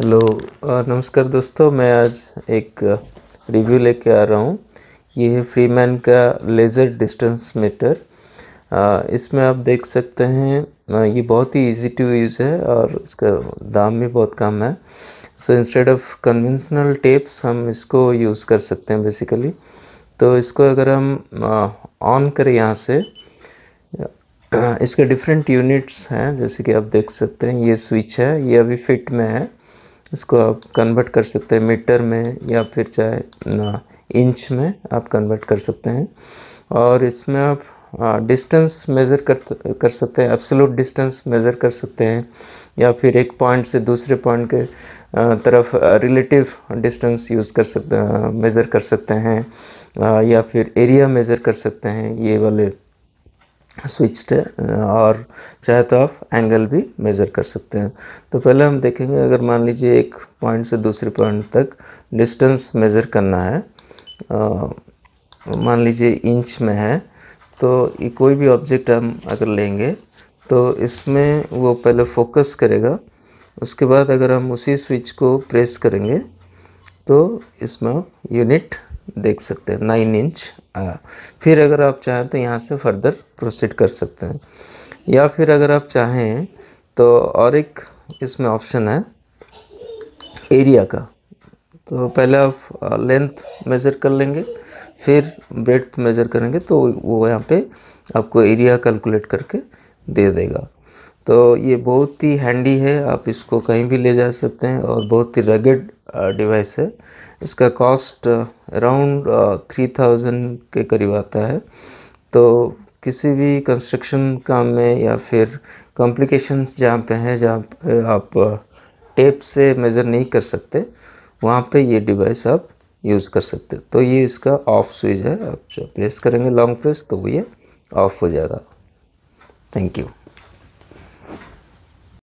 hello नमस्कार दोस्तों मैं आज एक रिव्यू लेके आ रहा हूँ ये है फ्रीमैन का लेज़र डिस्टेंस मीटर इसमें आप देख सकते हैं ये बहुत ही इजी टू यूज़ है और इसका दाम भी बहुत कम है so instead of conventional tapes हम इसको यूज़ कर सकते हैं बेसिकली तो इसको अगर हम ऑन करें यहाँ से इसके डिफरेंट यूनिट्स हैं जैसे कि आप देख सकते हैं ये स्विच है ये अभी फिट में है इसको आप कन्वर्ट कर सकते हैं मीटर में या फिर चाहे इंच में आप कन्वर्ट कर सकते हैं और इसमें आप डिस्टेंस मेज़र कर कर सकते हैं एब्सोलूट डिस्टेंस मेज़र कर सकते हैं या फिर एक पॉइंट से दूसरे पॉइंट के तरफ रिलेटिव डिस्टेंस यूज़ कर सकते मेज़र कर सकते हैं या फिर एरिया मेज़र कर सकते हैं ये वाले स्विच और चाहे तो आप एंगल भी मेज़र कर सकते हैं तो पहले हम देखेंगे अगर मान लीजिए एक पॉइंट से दूसरे पॉइंट तक डिस्टेंस मेज़र करना है uh, मान लीजिए इंच में है तो ये कोई भी ऑब्जेक्ट हम अगर लेंगे तो इसमें वो पहले फोकस करेगा उसके बाद अगर हम उसी स्विच को प्रेस करेंगे तो इसमें आप यूनिट देख सकते हैं नाइन इंच आया फिर अगर आप चाहें तो यहाँ से फर्दर प्रोसीड कर सकते हैं या फिर अगर आप चाहें तो और एक इसमें ऑप्शन है एरिया का तो पहले आप लेंथ मेज़र कर लेंगे फिर ब्रेथ मेज़र करेंगे तो वो यहाँ पे आपको एरिया कैलकुलेट करके दे देगा तो ये बहुत ही हैंडी है आप इसको कहीं भी ले जा सकते हैं और बहुत ही रगेड डिवाइस है इसका कॉस्ट अराउंड थ्री थाउजेंड के करीब आता है तो किसी भी कंस्ट्रक्शन काम में या फिर कॉम्प्लिकेशंस जहाँ पे हैं जहाँ आप टेप uh, से मेज़र नहीं कर सकते वहाँ पे ये डिवाइस आप यूज़ कर सकते तो ये इसका ऑफ स्विच है आप जो प्रेस करेंगे लॉन्ग प्रेस तो वो ये ऑफ हो जाएगा थैंक यू